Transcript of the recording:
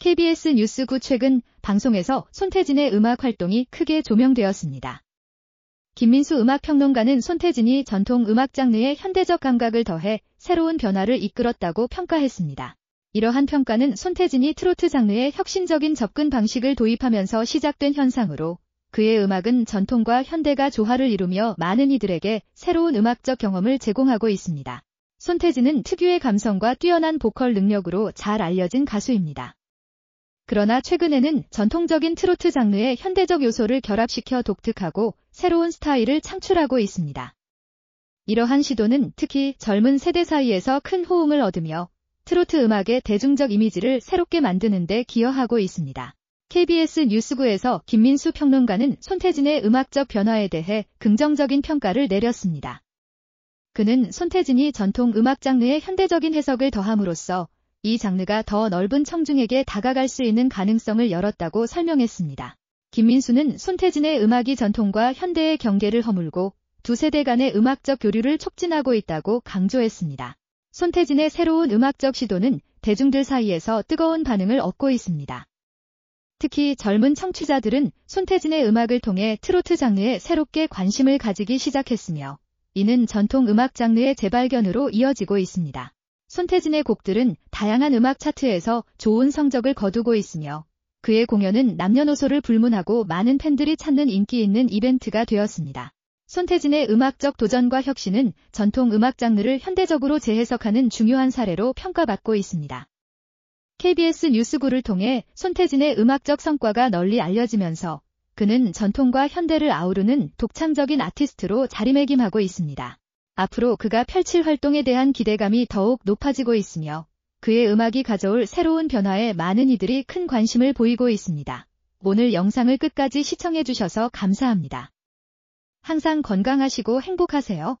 KBS 뉴스구 최근 방송에서 손태진의 음악 활동이 크게 조명되었습니다. 김민수 음악평론가는 손태진이 전통 음악 장르의 현대적 감각을 더해 새로운 변화를 이끌었다고 평가했습니다. 이러한 평가는 손태진이 트로트 장르의 혁신적인 접근 방식을 도입하면서 시작된 현상으로 그의 음악은 전통과 현대가 조화를 이루며 많은 이들에게 새로운 음악적 경험을 제공하고 있습니다. 손태진은 특유의 감성과 뛰어난 보컬 능력으로 잘 알려진 가수입니다. 그러나 최근에는 전통적인 트로트 장르에 현대적 요소를 결합시켜 독특하고 새로운 스타일을 창출하고 있습니다. 이러한 시도는 특히 젊은 세대 사이에서 큰 호응을 얻으며 트로트 음악의 대중적 이미지를 새롭게 만드는 데 기여하고 있습니다. KBS 뉴스구에서 김민수 평론가는 손태진의 음악적 변화에 대해 긍정적인 평가를 내렸습니다. 그는 손태진이 전통 음악 장르의 현대적인 해석을 더함으로써 이 장르가 더 넓은 청중에게 다가갈 수 있는 가능성을 열었다고 설명했습니다. 김민수는 손태진의 음악이 전통과 현대의 경계를 허물고 두 세대 간의 음악적 교류를 촉진하고 있다고 강조했습니다. 손태진의 새로운 음악적 시도는 대중들 사이에서 뜨거운 반응을 얻고 있습니다. 특히 젊은 청취자들은 손태진의 음악을 통해 트로트 장르에 새롭게 관심을 가지기 시작했으며 이는 전통 음악 장르의 재발견으로 이어지고 있습니다. 손태진의 곡들은 다양한 음악 차트에서 좋은 성적을 거두고 있으며 그의 공연은 남녀노소를 불문하고 많은 팬들이 찾는 인기 있는 이벤트가 되었습니다. 손태진의 음악적 도전과 혁신은 전통 음악 장르를 현대적으로 재해석하는 중요한 사례로 평가받고 있습니다. KBS 뉴스구를 통해 손태진의 음악적 성과가 널리 알려지면서 그는 전통과 현대를 아우르는 독창적인 아티스트로 자리매김하고 있습니다. 앞으로 그가 펼칠 활동에 대한 기대감이 더욱 높아지고 있으며 그의 음악이 가져올 새로운 변화에 많은 이들이 큰 관심을 보이고 있습니다. 오늘 영상을 끝까지 시청해주셔서 감사합니다. 항상 건강하시고 행복하세요.